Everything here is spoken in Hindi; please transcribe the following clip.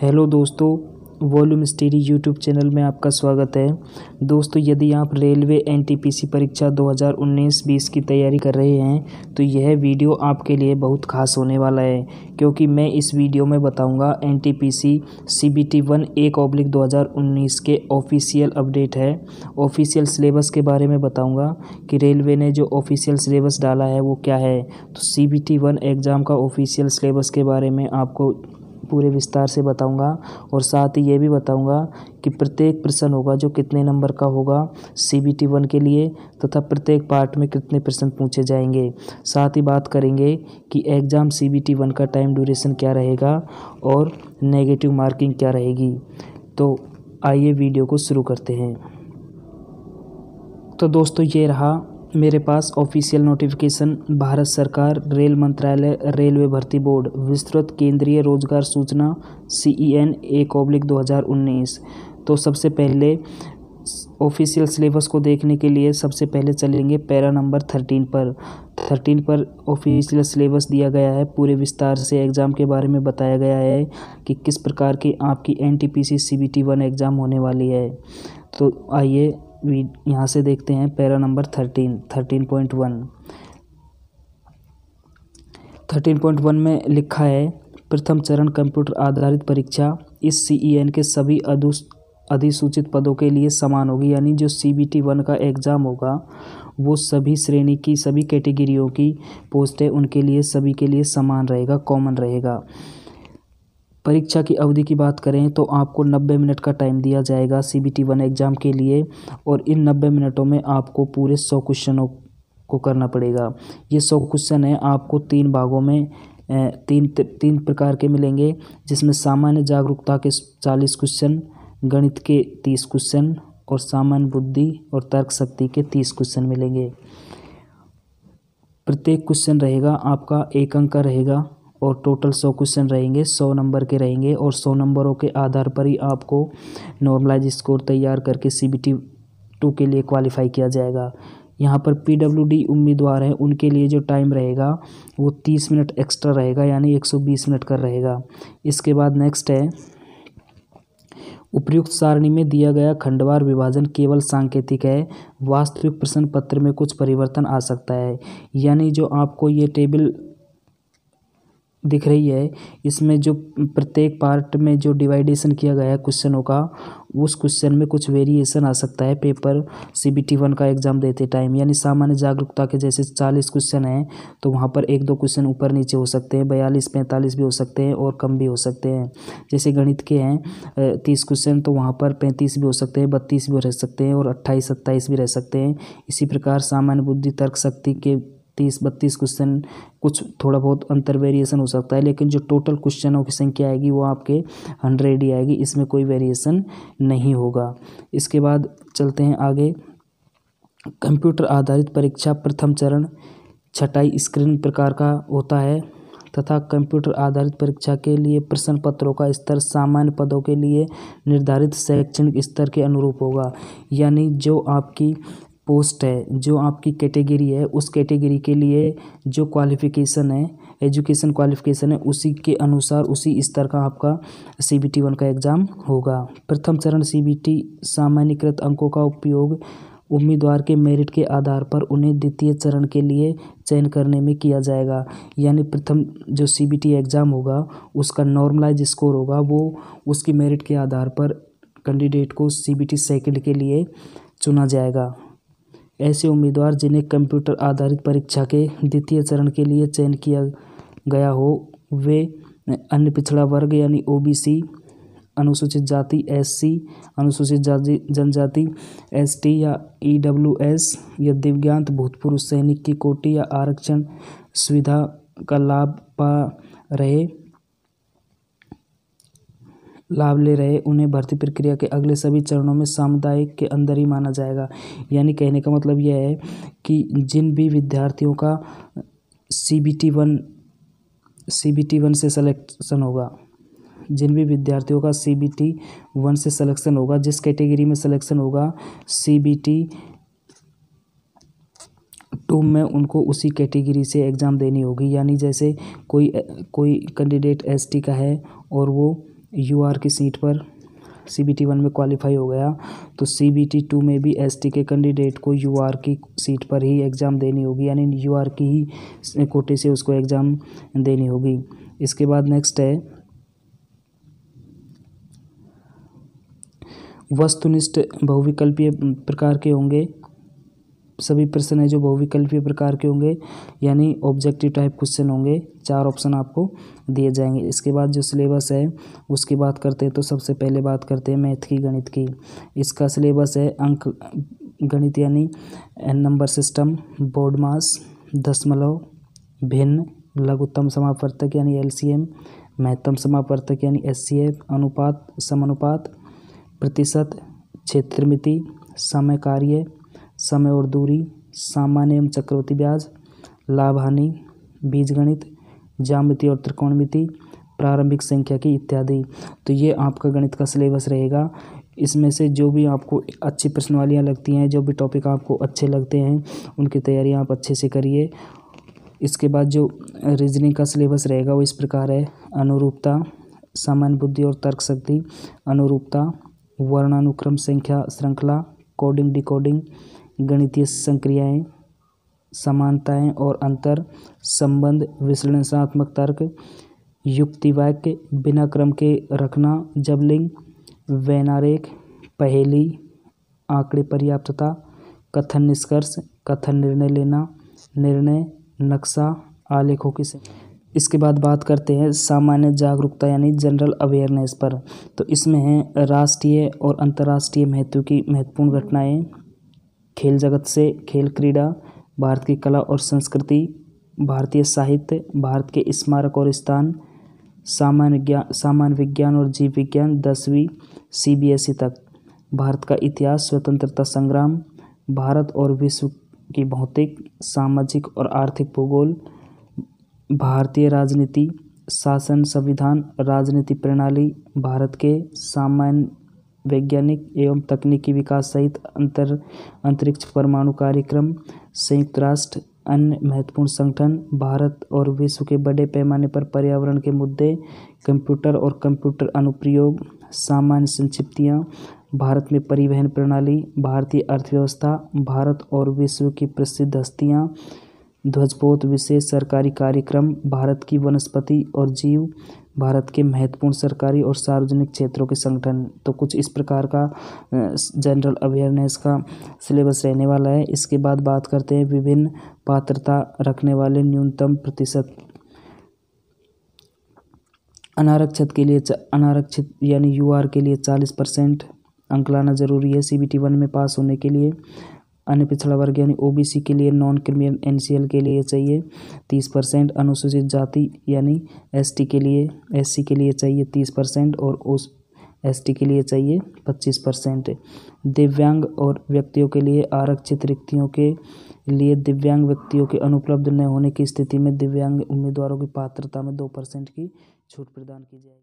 हेलो दोस्तों वॉल्यूम स्टडी यूट्यूब चैनल में आपका स्वागत है दोस्तों यदि आप रेलवे एनटीपीसी परीक्षा 2019-20 की तैयारी कर रहे हैं तो यह वीडियो आपके लिए बहुत खास होने वाला है क्योंकि मैं इस वीडियो में बताऊंगा एनटीपीसी सीबीटी वन एक ऑब्लिक दो के ऑफिशियल अपडेट है ऑफिशियल सिलेबस के बारे में बताऊँगा कि रेलवे ने जो ऑफिशियल सिलेबस डाला है वो क्या है तो सी बी एग्ज़ाम का ऑफिशियल सिलेबस के बारे में आपको पूरे विस्तार से बताऊंगा और साथ ही ये भी बताऊंगा कि प्रत्येक प्रश्न होगा जो कितने नंबर का होगा सी बी टी वन के लिए तथा प्रत्येक पार्ट में कितने प्रश्न पूछे जाएंगे साथ ही बात करेंगे कि exam C B T one का टाइम ड्यूरेशन क्या रहेगा और नेगेटिव मार्किंग क्या रहेगी तो आइए वीडियो को शुरू करते हैं तो दोस्तों ये रहा मेरे पास ऑफिशियल नोटिफिकेशन भारत सरकार रेल मंत्रालय रेलवे भर्ती बोर्ड विस्तृत केंद्रीय रोजगार सूचना सी ई एन एक ऑब्लिक दो हज़ार उन्नीस तो सबसे पहले ऑफिशियल सिलेबस को देखने के लिए सबसे पहले चलेंगे पैरा नंबर थर्टीन पर थर्टीन पर ऑफिशियल सिलेबस दिया गया है पूरे विस्तार से एग्ज़ाम के बारे में बताया गया है कि किस प्रकार की आपकी N T P C C B T one exam होने वाली है तो आइए यहाँ से देखते हैं para number thirteen thirteen point one thirteen point one में लिखा है प्रथम चरण कंप्यूटर आधारित परीक्षा इस एन e के सभी अधिसूचित पदों के लिए समान होगी यानी जो सी बी टी वन का एग्ज़ाम होगा वो सभी श्रेणी की सभी कैटेगरियों की पोस्टें उनके लिए सभी के लिए समान रहेगा कॉमन रहेगा परीक्षा की अवधि की बात करें तो आपको नब्बे मिनट का टाइम दिया जाएगा C B T one exam के लिए और इन नब्बे मिनटों में आपको पूरे सौ क्वेश्चनों को करना पड़ेगा ये सौ क्वेश्चन हैं आपको तीन भागों में तीन तीन प्रकार के मिलेंगे जिसमें सामान्य जागरूकता के चालीस क्वेश्चन गणित के तीस क्वेश्चन और सामान्य बुद्धि और तर्क शक्ति के तीस क्वेश्चन मिलेंगे प्रत्येक क्वेश्चन रहेगा आपका एक अंक का रहेगा और टोटल सौ क्वेश्चन रहेंगे सौ नंबर के रहेंगे और सौ नंबरों के आधार पर ही आपको नॉर्मलाइज स्कोर तैयार करके सी बी टी टू के लिए क्वालिफाई किया जाएगा यहाँ पर पी डब्ल्यू डी उम्मीदवार हैं उनके लिए जो टाइम रहेगा वो तीस मिनट एक्स्ट्रा रहेगा यानी एक सौ बीस मिनट का रहेगा इसके बाद नेक्स्ट है उपयुक्त सारणी में दिया गया खंडवार विभाजन केवल सांकेतिक है वास्तविक प्रश्न पत्र में कुछ परिवर्तन आ सकता है यानी जो आपको ये टेबल दिख रही है इसमें जो प्रत्येक पार्ट में जो डिवाइडेशन किया गया है क्वेश्चनों का उस क्वेश्चन में कुछ वेरिएशन आ सकता है paper C B T one का एग्जाम देते टाइम यानी सामान्य जागरूकता के जैसे चालीस क्वेश्चन हैं तो वहाँ पर एक दो क्वेश्चन ऊपर नीचे हो सकते हैं बयालीस पैंतालीस भी हो सकते हैं और कम भी हो सकते हैं जैसे गणित के हैं तीस क्वेश्चन तो वहाँ पर पैंतीस भी हो सकते हैं बत्तीस भी रह सकते हैं और अट्ठाईस सत्ताईस भी रह सकते हैं इसी प्रकार सामान्य बुद्धि तर्क शक्ति के तीस बत्तीस क्वेश्चन कुछ थोड़ा बहुत अंतर वेरिएशन हो सकता है लेकिन जो टोटल क्वेश्चनों की संख्या आएगी वो आपके हंड्रेड ही आएगी इसमें कोई वेरिएशन नहीं होगा इसके बाद चलते हैं आगे कंप्यूटर आधारित परीक्षा प्रथम चरण छटाई स्क्रीन प्रकार का होता है तथा कंप्यूटर आधारित परीक्षा के लिए प्रश्न पत्रों का स्तर सामान्य पदों के लिए निर्धारित शैक्षणिक स्तर के अनुरूप होगा यानी जो आपकी पोस्ट है जो आपकी कैटेगरी है उस कैटेगरी के लिए जो क्वालिफ़िकेशन है एजुकेशन क्वालिफ़िकेशन है उसी के अनुसार उसी स्तर का आपका सी बी टी वन का एग्ज़ाम होगा प्रथम चरण सी बी टी सामान्यकृत अंकों का उपयोग उम्मीदवार के मेरिट के आधार पर उन्हें द्वितीय चरण के लिए चयन करने में किया जाएगा यानी प्रथम जो सी बी टी एग्ज़ाम होगा उसका नॉर्मलाइज स्कोर होगा वो उसकी मेरिट के आधार पर कैंडिडेट को सी बी टी सेकेंड के लिए चुना जाएगा ऐसे उम्मीदवार जिन्हें कंप्यूटर आधारित परीक्षा के द्वितीय चरण के लिए चयन किया गया हो वे अन्य पिछड़ा वर्ग यानी ओबीसी अनुसूचित जाति एससी अनुसूचित जाति जनजाति एसटी या ईडब्ल्यूएस या दिव्यांग भूतपूर्व सैनिक की कोटि या आरक्षण सुविधा का लाभ पा रहे लाभ ले रहे उन्हें भर्ती प्रक्रिया के अगले सभी चरणों में सामुदायिक के अंदर ही माना जाएगा यानी कहने का मतलब यह है कि जिन भी विद्यार्थियों का C B T one C B T one से सलेक्शन होगा जिन भी विद्यार्थियों का सी बी टी वन से सलेक्शन होगा जिस कैटेगरी में सलेक्शन होगा सी बी टी टू में उनको उसी कैटेगरी से एग्ज़ाम देनी होगी यानी जैसे कोई कोई कैंडिडेट एसटी का है और वो यू आर की सीट पर सी बी टी वन में क्वालिफाई हो गया तो सी बी टी टू में भी एस टी के कैंडिडेट को यू आर की सीट पर ही एग्ज़ाम देनी होगी यानी यू आर की ही कोटे से उसको एग्ज़ाम देनी होगी इसके बाद नेक्स्ट है वस्तुनिष्ठ बहुविकल्पीय प्रकार के होंगे सभी प्रश्न हैं जो बहुविकल्पीय प्रकार के होंगे यानी ऑब्जेक्टिव टाइप क्वेश्चन होंगे चार ऑप्शन आपको दिए जाएंगे इसके बाद जो सिलेबस है उसकी बात करते हैं तो सबसे पहले बात करते हैं मैथ की गणित की इसका सिलेबस है अंक गणित यानी नंबर सिस्टम बोर्ड मास दशमलव भिन्न लघुत्तम समापर्तक यानी एम महत्तम समापवर्तक यानी एससीएफ अनुपात समानुपात प्रतिशत क्षेत्रमिति समय कार्य समय और दूरी सामान्य एवं चक्रवर्ती ब्याज लाभ हानि बीजगणित ज्यामिति और त्रिकोणमिति प्रारंभिक संख्या की इत्यादि तो ये आपका गणित का सिलेबस रहेगा इसमें से जो भी आपको अच्छी प्रश्नवालियाँ लगती हैं जो भी टॉपिक आपको अच्छे लगते हैं उनकी तैयारी आप अच्छे से करिए इसके बाद जो रीजनिंग का सिलेबस रहेगा वो इस प्रकार है अनुरूपता सामान्य बुद्धि और तर्क शक्ति अनुरूपता वर्णानुक्रम संख्या श्रृंखला कोडिंग डिकोडिंग गणितीय संक्रियाएं समानताएं और अंतर संबंध विश्लेषणात्मक तर्क युक्तिवाक्य बिना क्रम के रखना जबलिंग वैनारेख पहेली आंकड़े पर्याप्तता कथन निष्कर्ष कथन निर्णय लेना निर्णय नक्शा आलेखों की इसके बाद बात करते हैं सामान्य जागरूकता यानी जनरल अवेयरनेस पर तो इसमें है राष्ट्रीय और अंतर्राष्ट्रीय महत्व की महत्वपूर्ण घटनाएं खेल जगत से खेल क्रीड़ा भारत की कला और संस्कृति भारतीय साहित्य भारत के स्मारक और स्थान सामान्य ज्ञान सामान्य विज्ञान और जीव विज्ञान दसवीं सी बी एस ई तक भारत का इतिहास स्वतंत्रता संग्राम भारत और विश्व की भौतिक सामाजिक और आर्थिक भूगोल भारतीय राजनीति शासन संविधान राजनीति प्रणाली भारत के सामान्य वैज्ञानिक एवं तकनीकी विकास सहित अंतर अंतरिक्ष परमाणु कार्यक्रम संयुक्त राष्ट्र अन्य महत्वपूर्ण संगठन भारत और विश्व के बड़े पैमाने पर पर्यावरण के मुद्दे कंप्यूटर और कंप्यूटर अनुप्रयोग सामान्य संक्षिप्तियाँ भारत में परिवहन प्रणाली भारतीय अर्थव्यवस्था भारत और विश्व की प्रसिद्ध हस्तियाँ ध्वजपोत विशेष सरकारी कार्यक्रम भारत की वनस्पति और जीव भारत के महत्वपूर्ण सरकारी और सार्वजनिक क्षेत्रों के संगठन तो कुछ इस प्रकार का जनरल अवेयरनेस का सिलेबस रहने वाला है इसके बाद बात करते हैं विभिन्न पात्रता रखने वाले न्यूनतम प्रतिशत अनारक्षित के लिए अनारक्षित यानी यू के लिए चालीस परसेंट अंक लाना जरूरी है सी बी टी वन में पास होने के लिए अन्य पिछड़ा वर्ग यानी ओबीसी के लिए नॉन क्रिमिनल एनसीएल के लिए चाहिए तीस परसेंट अनुसूचित जाति यानी एसटी के लिए एससी के लिए चाहिए तीस परसेंट और उस एस के लिए चाहिए पच्चीस परसेंट दिव्यांग और व्यक्तियों के लिए आरक्षित रिक्तियों के लिए दिव्यांग व्यक्तियों के अनुपलब्ध न होने की स्थिति में दिव्यांग उम्मीदवारों की पात्रता में दो परसेंट की छूट प्रदान की जाएगी